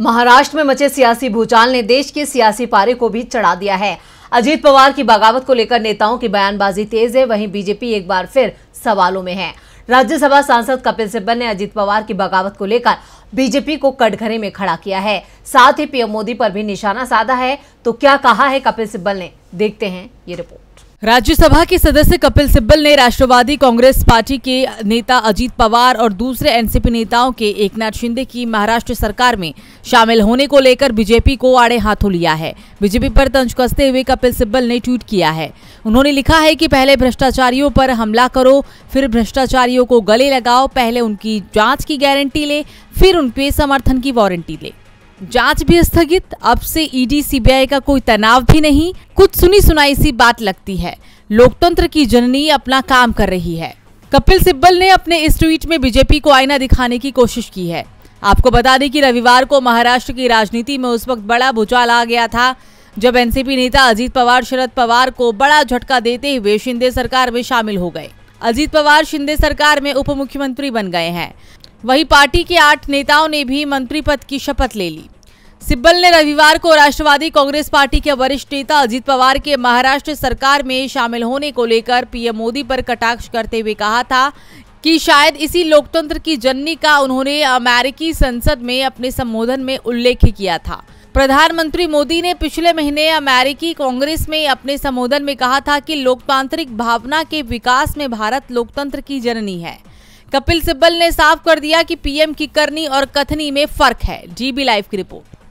महाराष्ट्र में मचे सियासी भूचाल ने देश के सियासी पारे को भी चढ़ा दिया है अजीत पवार की बगावत को लेकर नेताओं की बयानबाजी तेज है वहीं बीजेपी एक बार फिर सवालों में है राज्यसभा सांसद कपिल सिब्बल ने अजीत पवार की बगावत को लेकर बीजेपी को कटघरे में खड़ा किया है साथ ही पीएम मोदी पर भी निशाना साधा है तो क्या कहा है कपिल सिब्बल ने देखते हैं ये रिपोर्ट राज्यसभा के सदस्य कपिल सिब्बल ने राष्ट्रवादी कांग्रेस पार्टी के नेता अजीत पवार और दूसरे एनसीपी नेताओं के एकनाथ शिंदे की महाराष्ट्र सरकार में शामिल होने को लेकर बीजेपी को आड़े हाथों लिया है बीजेपी पर तंज कसते हुए कपिल सिब्बल ने ट्वीट किया है उन्होंने लिखा है कि पहले भ्रष्टाचारियों पर हमला करो फिर भ्रष्टाचारियों को गले लगाओ पहले उनकी जाँच की गारंटी ले फिर उनके समर्थन की वारंटी ले जांच भी स्थगित अब से ईडी सीबीआई का कोई तनाव भी नहीं कुछ सुनी सुनाई सी बात लगती है लोकतंत्र की जननी अपना काम कर रही है कपिल सिब्बल ने अपने इस ट्वीट में बीजेपी को आईना दिखाने की कोशिश की है आपको बता दें कि रविवार को महाराष्ट्र की राजनीति में उस वक्त बड़ा भूचाल आ गया था जब एनसीपी नेता अजीत पवार शरद पवार को बड़ा झटका देते हुए शिंदे सरकार में शामिल हो गए अजीत पवार शिंदे सरकार में उप मुख्यमंत्री बन गए हैं वहीं पार्टी के आठ नेताओं ने भी मंत्री पद की शपथ ले ली सिब्बल ने रविवार को राष्ट्रवादी कांग्रेस पार्टी के वरिष्ठ नेता अजीत पवार के महाराष्ट्र सरकार में शामिल होने को लेकर पीएम मोदी पर कटाक्ष करते हुए कहा था कि शायद इसी लोकतंत्र की जननी का उन्होंने अमेरिकी संसद में अपने संबोधन में उल्लेख किया था प्रधानमंत्री मोदी ने पिछले महीने अमेरिकी कांग्रेस में अपने संबोधन में कहा था कि लोकतांत्रिक भावना के विकास में भारत लोकतंत्र की जननी है कपिल सिब्बल ने साफ कर दिया कि पीएम की करनी और कथनी में फर्क है जीबी लाइव की रिपोर्ट